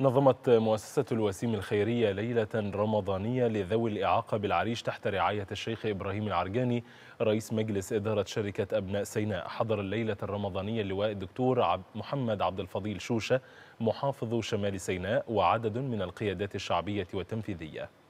نظمت مؤسسة الوسيم الخيرية ليلة رمضانية لذوي الإعاقة بالعريش تحت رعاية الشيخ إبراهيم العرجاني رئيس مجلس إدارة شركة أبناء سيناء حضر الليلة الرمضانية اللواء الدكتور عبد محمد عبد الفضيل شوشة محافظ شمال سيناء وعدد من القيادات الشعبية والتنفيذية